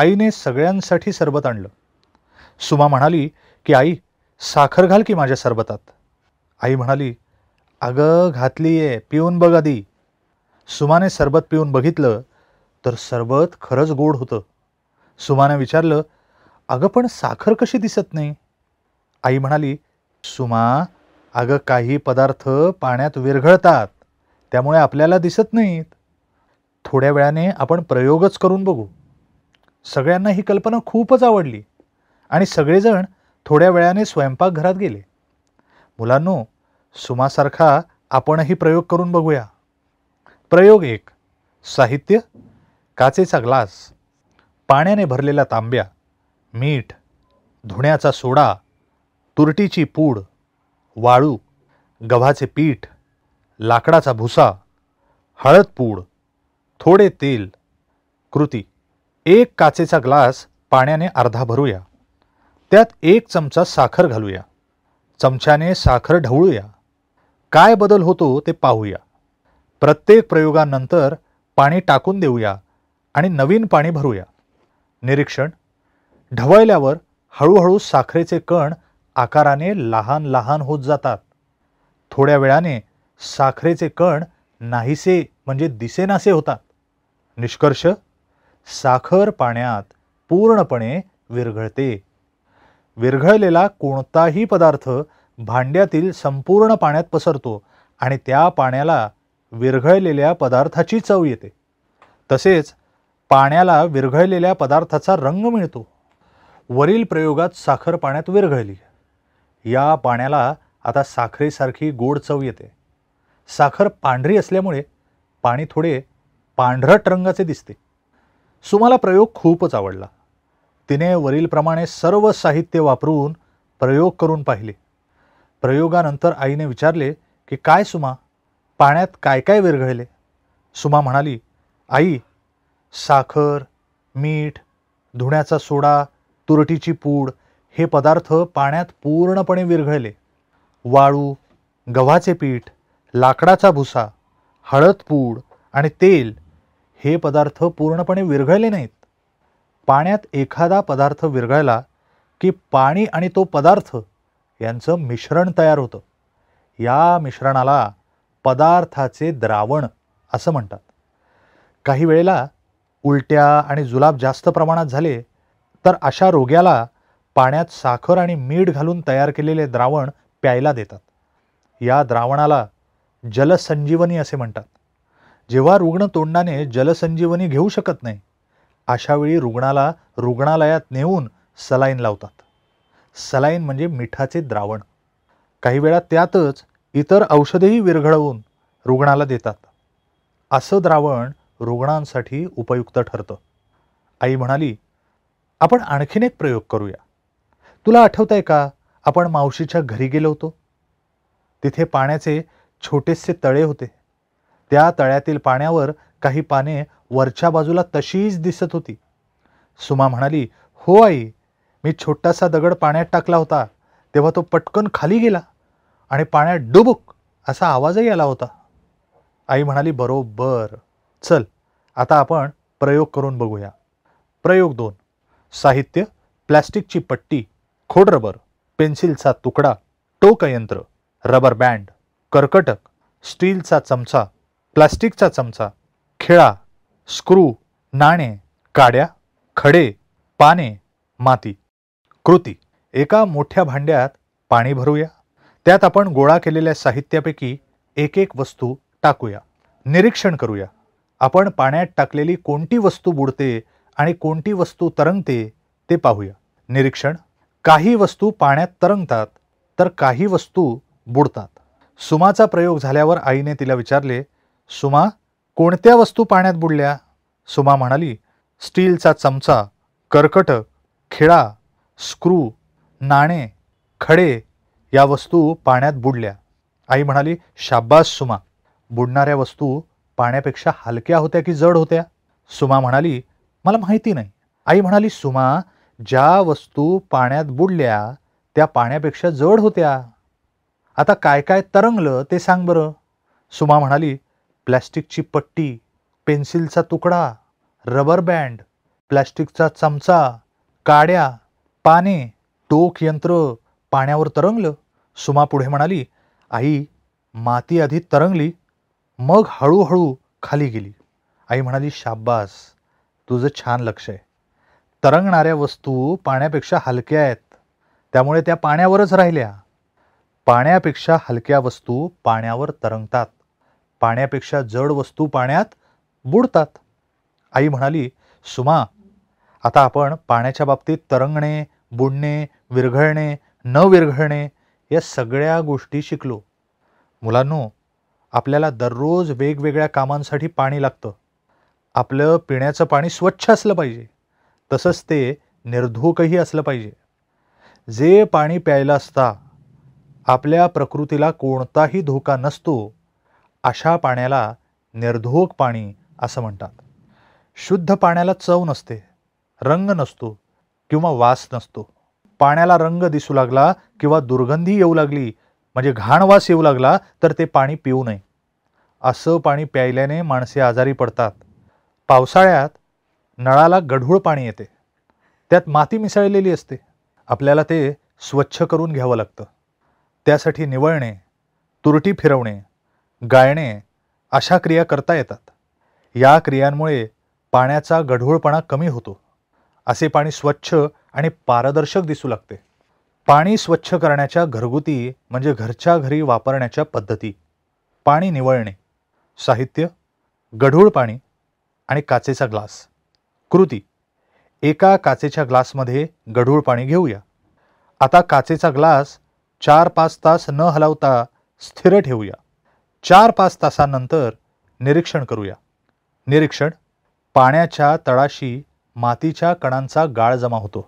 आईने सगळ्यांसाठी सरबत आणलं सुमा म्हणाली की आई साखर घाल की माझ्या सरबतात आई म्हणाली अगं घातली आहे पिऊन बघ आधी सुमाने सरबत पिऊन बघितलं तर सरबत खरंच गोड होतं सुमाने विचारलं अगं पण साखर कशी दिसत नाही आई म्हणाली सुमा अगं काही पदार्थ पाण्यात विरघळतात त्यामुळे आपल्याला दिसत नाहीत थोड्या वेळाने आपण प्रयोगच करून बघू सगळ्यांना ही कल्पना खूपच आवडली आणि सगळेजण थोड्या वेळाने स्वयंपाकघरात गेले मुलांनो सुमासारखा आपणही प्रयोग करून बघूया प्रयोग एक साहित्य काचेचा ग्लास पाण्याने भरलेल्या तांब्या मीठ धुण्याचा सोडा तुरटीची पूड वाळू गव्हाचे पीठ लाकडाचा भुसा हळद पूड थोडे तेल कृती एक काचेचा ग्लास पाण्याने अर्धा भरूया त्यात एक चमचा साखर घालूया चमच्याने साखर ढवळूया काय बदल होतो ते पाहूया प्रत्येक प्रयोगानंतर पाणी टाकून देऊया आणि नवीन पाणी भरूया निरीक्षण ढवळल्यावर हळूहळू साखरेचे कण आकाराने लहान लहान होत जातात थोड्या वेळाने साखरेचे कण नाहीसे म्हणजे दिसेनासे होतात निष्कर्ष साखर पाण्यात पूर्णपणे विरघळते विरघळलेला कोणताही पदार्थ भांड्यातील संपूर्ण पाण्यात पसरतो आणि त्या पाण्याला विरघळलेल्या पदार्थाची चव येते तसेच पाण्याला विरघळलेल्या पदार्थाचा रंग मिळतो वरील प्रयोगात साखर पाण्यात विरघळली या पाण्याला आता साखरेसारखी गोड चव येते साखर पांढरी असल्यामुळे पाणी थोडे पांढरट रंगाचे दिसते सुमाला प्रयोग खूपच आवडला तिने वरीलप्रमाणे सर्व साहित्य वापरून प्रयोग करून पाहिले प्रयोगानंतर आईने विचारले की काय सुमा पाण्यात काय काय विरघळले सुमा म्हणाली आई साखर मीठ धुण्याचा सोडा तुरटीची पूड हे पदार्थ पाण्यात पूर्णपणे विरघळले वाळू गव्हाचे पीठ लाकडाचा भुसा हळद पूड आणि तेल हे पदार्थ पूर्णपणे विरघळले नाहीत पाण्यात एखादा पदार्थ विरघळला की पाणी आणि तो पदार्थ यांचं मिश्रण तयार होतं या मिश्रणाला पदार्थाचे द्रावण असं म्हणतात काही वेळेला उलट्या आणि जुलाब जास्त प्रमाणात झाले तर अशा रोग्याला पाण्यात साखर आणि मीठ घालून तयार केलेले द्रावण प्यायला देतात या द्रावणाला जलसंजीवनी असे म्हणतात जेव्हा रुग्ण तोंडाने जलसंजीवनी घेऊ शकत नाही अशावेळी रुग्णाला रुग्णालयात नेऊन सलाईन लावतात सलाईन म्हणजे मिठाचे द्रावण काही वेळा त्यातच इतर औषधेही विरघळवून रुग्णाला देतात असं द्रावण रुग्णांसाठी उपयुक्त ठरतं आई म्हणाली आपण आणखीन एक प्रयोग करूया तुला आठवत आहे का आपण मावशीच्या घरी गेलो होतो तिथे पाण्याचे छोटेसे तळे होते त्या तळ्यातील पाण्यावर काही पाने वरच्या बाजूला तशीच दिसत होती सुमा म्हणाली हो आई मी छोटासा दगड पाण्यात टाकला होता तेव्हा तो पटकन खाली गेला आणि पाण्यात डुबुक असा आवाजही आला होता आई म्हणाली बरोबर चल आता आपण प्रयोग करून बघूया प्रयोग दोन साहित्य प्लॅस्टिकची पट्टी खोड रबर पेन्सिलचा तुकडा टोकयंत्र रबर बँड कर्कटक स्टीलचा चमचा प्लास्टिकचा चमचा खिळा स्क्रू नाणे काड्या खडे पाने माती कृती एका मोठ्या भांड्यात पाणी भरूया त्यात आपण गोळा केलेल्या साहित्यापैकी एक एक वस्तू टाकूया निरीक्षण करूया आपण पाण्यात टाकलेली कोणती वस्तू बुडते आणि कोणती वस्तू तरंगते ते पाहूया निरीक्षण काही वस्तू पाण्यात तरंगतात तर काही वस्तू बुडतात सुमाचा प्रयोग झाल्यावर आईने तिला विचारले सुमा कोणत्या वस्तू पाण्यात बुडल्या सुमा म्हणाली स्टीलचा चमचा कर्कट खिळा स्क्रू नाणे खडे या वस्तू पाण्यात बुडल्या आई म्हणाली शाब्बास सुमा बुडणाऱ्या वस्तू पाण्यापेक्षा हलक्या होत्या की जड होत्या सुमा म्हणाली मला माहिती नाही आई म्हणाली सुमा ज्या वस्तू पाण्यात बुडल्या त्या पाण्यापेक्षा जड होत्या आता काय काय तरंगलं ते सांग बरं सुमा म्हणाली प्लॅस्टिकची पट्टी पेन्सिलचा तुकडा रबर बँड प्लॅस्टिकचा चमचा काड्या पाने टोक यंत्र पाण्यावर तरंगलं सुमा पुढे म्हणाली आई माती आधी तरंगली मग हळूहळू खाली गेली आई म्हणाली शाब्बास तुझं छान लक्ष आहे तरंगणाऱ्या वस्तू पाण्यापेक्षा हलक्या आहेत त्यामुळे त्या पाण्यावरच राहिल्या पाण्यापेक्षा हलक्या वस्तू पाण्यावर तरंगतात पाण्यापेक्षा जड वस्तू पाण्यात बुडतात आई म्हणाली सुमा आता आपण पाण्याच्या बाबतीत तरंगणे बुडणे विरघळणे न विरघळणे या सगळ्या गोष्टी शिकलो मुलांनो आपल्याला दररोज वेगवेगळ्या कामांसाठी पाणी लागतं आपलं पिण्याचं पाणी स्वच्छ असलं पाहिजे तसंच ते निर्धोकही असलं पाहिजे जे पाणी प्यायला असता आपल्या प्रकृतीला कोणताही धोका नसतो अशा पाण्याला निर्धोक पाणी असं म्हणतात शुद्ध पाण्याला चव नसते रंग नसतो किंवा वास नसतो पाण्याला रंग दिसू लागला किंवा दुर्गंधी येऊ लागली म्हणजे घाण वास येऊ लागला तर ते पाणी पिऊ नये असं पाणी प्यायल्याने माणसे आजारी पडतात पावसाळ्यात नळाला गढूळ पाणी येते त्यात माती मिसळलेली असते आपल्याला ते स्वच्छ करून घ्यावं लागतं त्यासाठी निवळणे तुरटी फिरवणे गाळणे अशा क्रिया करता येतात या क्रियांमुळे पाण्याचा गढूळपणा कमी होतो असे पाणी स्वच्छ आणि पारदर्शक दिसू लागते पाणी स्वच्छ करण्याच्या घरगुती म्हणजे घरच्या घरी वापरण्याच्या पद्धती पाणी निवळणे साहित्य गढूळ पाणी आणि काचेचा ग्लास कृती एका काचेच्या ग्लासमध्ये गढूळ पाणी घेऊया आता काचेचा ग्लास चार पाच तास न हलवता स्थिर ठेवूया चार पाच तासांनंतर निरीक्षण करूया निरीक्षण पाण्याच्या तळाशी मातीच्या कणांचा गाळ जमा होतो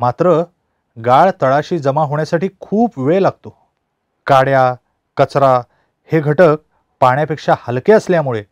मात्र गाळ तळाशी जमा होण्यासाठी खूप वेळ लागतो काड्या कचरा हे घटक पाण्यापेक्षा हलके असल्यामुळे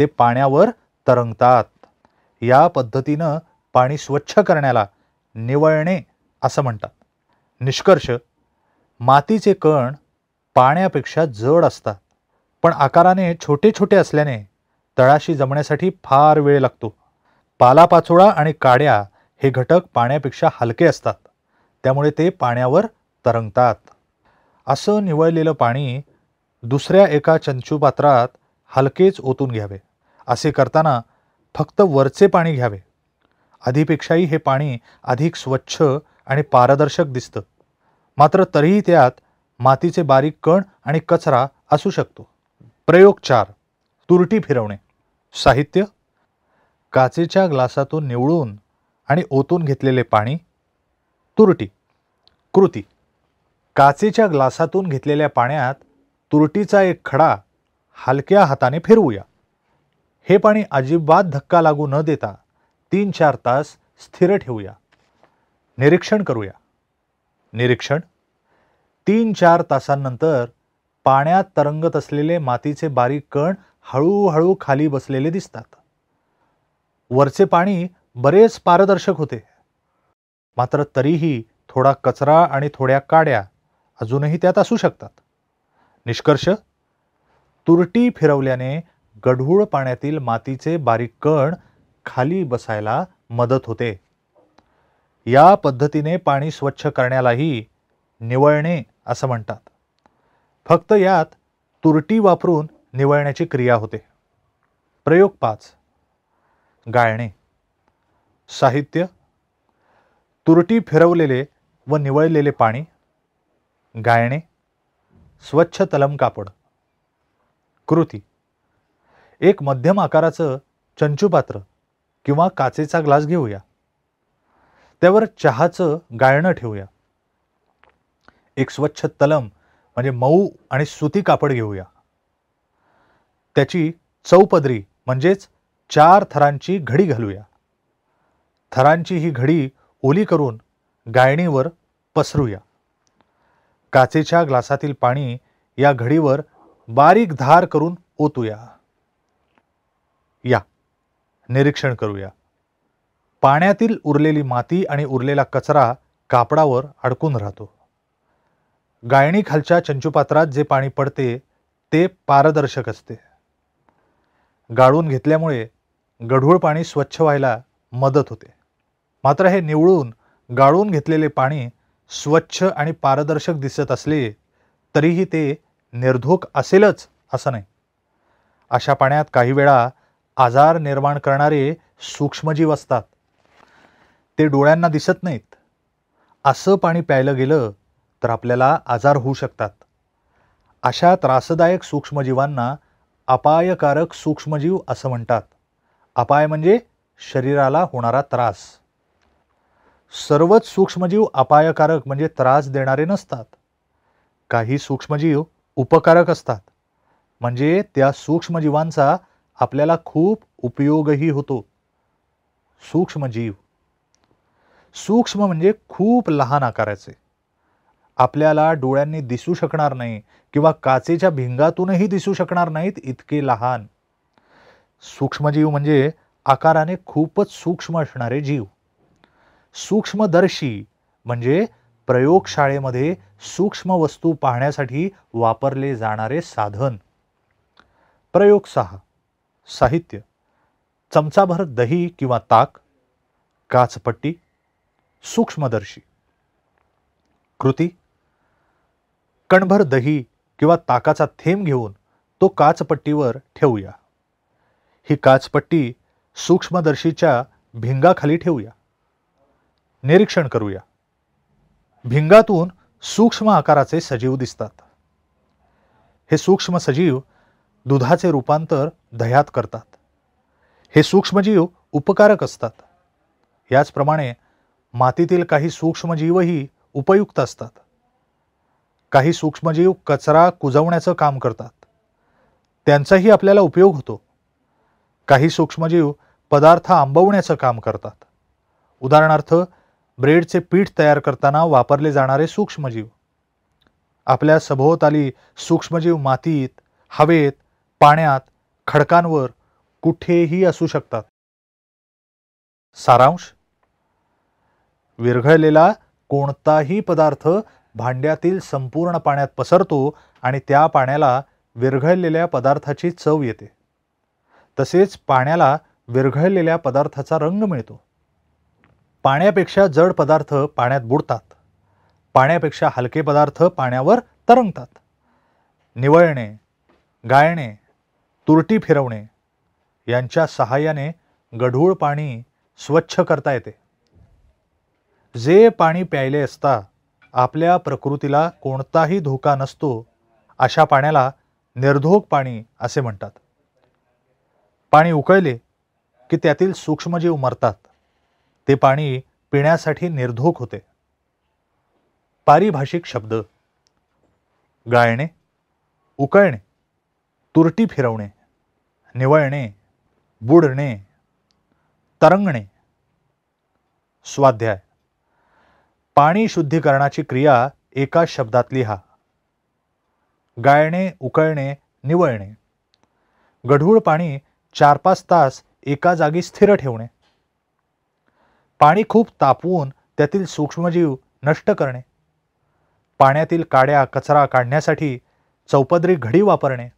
ते पाण्यावर तरंगतात या पद्धतीनं पाणी स्वच्छ करण्याला निवळणे असं म्हणतात निष्कर्ष मातीचे कण पाण्यापेक्षा जड असतात पण आकाराने छोटे छोटे असल्याने तळाशी जमण्यासाठी फार वेळ लागतो पालापाचोळा आणि काड्या हे घटक पाण्यापेक्षा हलके असतात त्यामुळे ते पाण्यावर तरंगतात असं निवळलेलं पाणी दुसऱ्या एका चंचूपात्रात हलकेच ओतून घ्यावे असे करताना फक्त वरचे पाणी घ्यावे आधीपेक्षाही हे पाणी अधिक स्वच्छ आणि पारदर्शक दिसतं मात्र तरीही त्यात मातीचे बारीक कण आणि कचरा असू शकतो प्रयोग चार तुरटी फिरवणे साहित्य काचेच्या ग्लासातून निवळून आणि ओतून घेतलेले पाणी तुरटी कृती काचेच्या ग्लासातून घेतलेल्या पाण्यात तुरटीचा एक खडा हलक्या हाताने फिरवूया हे पाणी अजिबात धक्का लागू न देता तीन चार तास स्थिर ठेवूया निरीक्षण करूया निरीक्षण तीन चार तासांनंतर पाण्यात तरंगत असलेले मातीचे बारीक कण हळूहळू खाली बसलेले दिसतात वरचे पाणी बरेच पारदर्शक होते मात्र तरीही थोडा कचरा आणि थोड्या काड्या अजूनही त्यात असू शकतात निष्कर्ष तुरटी फिरवल्याने गढूळ पाण्यातील मातीचे बारीक कण खाली बसायला मदत होते या पद्धतीने पाणी स्वच्छ करण्यालाही निवळणे असं म्हणतात फक्त यात तुरटी वापरून निवळण्याची क्रिया होते प्रयोग पाच गाळणे साहित्य तुरटी फिरवलेले व निवळलेले पाणी गाळणे स्वच्छ तलम कापड कृती एक मध्यम आकाराचं चंचूपात्र किंवा काचेचा ग्लास घेऊया त्यावर चहाचं गाळणं ठेवूया एक स्वच्छ तलम म्हणजे मऊ आणि सुती कापड घेऊया त्याची चौपदरी म्हणजेच चार थरांची घडी घालूया थरांची ही घडी ओली करून गायणीवर पसरूया काचेच्या ग्लासातील पाणी या घडीवर बारीक धार करून ओतूया या निरीक्षण करूया पाण्यातील उरलेली माती आणि उरलेला कचरा कापडावर अडकून राहतो गायणीखालच्या चंचूपात्रात जे पाणी पडते ते पारदर्शक असते गाळून घेतल्यामुळे गढूळ पाणी स्वच्छ व्हायला मदत होते मात्र हे निवळून गाळून घेतलेले पाणी स्वच्छ आणि पारदर्शक दिसत असले तरीही ते निर्धोक असेलच असं नाही अशा पाण्यात काही वेळा आजार निर्माण करणारे सूक्ष्मजीव असतात ते डोळ्यांना दिसत नाहीत असं पाणी प्यायलं गेलं तर आपल्याला आजार होऊ शकतात अशा त्रासदायक सूक्ष्मजीवांना अपायकारक सूक्ष्मजीव असं म्हणतात अपाय म्हणजे शरीराला होणारा त्रास सर्वच सूक्ष्मजीव अपायकारक म्हणजे त्रास देणारे नसतात काही सूक्ष्मजीव उपकारक असतात म्हणजे त्या सूक्ष्मजीवांचा आपल्याला खूप उपयोगही होतो सूक्ष्मजीव सूक्ष्म म्हणजे खूप लहान आकाराचे आपल्याला डोळ्यांनी दिसू शकणार नाही किंवा काचेच्या भिंगातूनही दिसू शकणार नाहीत इतके लहान सूक्ष्मजीव म्हणजे आकाराने खूपच सूक्ष्म असणारे जीव सूक्ष्मदर्शी म्हणजे प्रयोगशाळेमध्ये सूक्ष्म वस्तू पाहण्यासाठी वापरले जाणारे साधन प्रयोग सहा साहित्य चमचाभर दही किंवा ताक काचपट्टी सूक्ष्मदर्शी कृती कणभर दही किंवा ताकाचा थेंब घेऊन तो काचपट्टीवर ठेवूया ही काचपट्टी सूक्ष्मदर्शीच्या भिंगाखाली ठेवूया निरीक्षण करूया भिंगातून सूक्ष्म आकाराचे सजीव दिसतात हे सूक्ष्म सजीव दुधाचे रूपांतर दह्यात करतात हे सूक्ष्मजीव उपकारक असतात याचप्रमाणे मातीतील काही सूक्ष्मजीवही उपयुक्त असतात काही सूक्ष्मजीव कचरा कुजवण्याचं काम करतात त्यांचाही आपल्याला उपयोग होतो काही सूक्ष्मजीव पदार्थ आंबवण्याचं काम करतात उदाहरणार्थ ब्रेडचे पीठ तयार करताना वापरले जाणारे सूक्ष्मजीव आपल्या सभोवताली सूक्ष्मजीव मातीत हवेत पाण्यात खडकांवर कुठेही असू शकतात सारांश विरघळलेला कोणताही पदार्थ भांड्यातील संपूर्ण पाण्यात पसरतो आणि त्या पाण्याला विरघळलेल्या पदार्थाची चव येते तसेच पाण्याला विरघळलेल्या पदार्थाचा रंग मिळतो पाण्यापेक्षा जड पदार्थ पाण्यात बुडतात पाण्यापेक्षा हलके पदार्थ पाण्यावर तरंगतात निवळणे गाळणे तुरटी फिरवणे यांच्या सहाय्याने गढूळ पाणी स्वच्छ करता येते जे पाणी प्यायले असता आपल्या प्रकृतीला कोणताही धोका नसतो अशा पाण्याला निर्धोक पाणी असे म्हणतात पाणी उकळले की त्यातील सूक्ष्मजीव मरतात ते पाणी पिण्यासाठी निर्धोक होते पारिभाषिक शब्द गाळणे उकळणे तुरटी फिरवणे निवळणे बुडणे तरंगणे स्वाध्याय पाणी शुद्धीकरणाची क्रिया एका शब्दात लिहा गाळणे उकळणे निवळणे गढूळ पाणी चार पाच तास एका जागी स्थिर ठेवणे पाणी खूप तापवून त्यातील सूक्ष्मजीव नष्ट करणे पाण्यातील काड्या कचरा काढण्यासाठी चौपदरी घडी वापरणे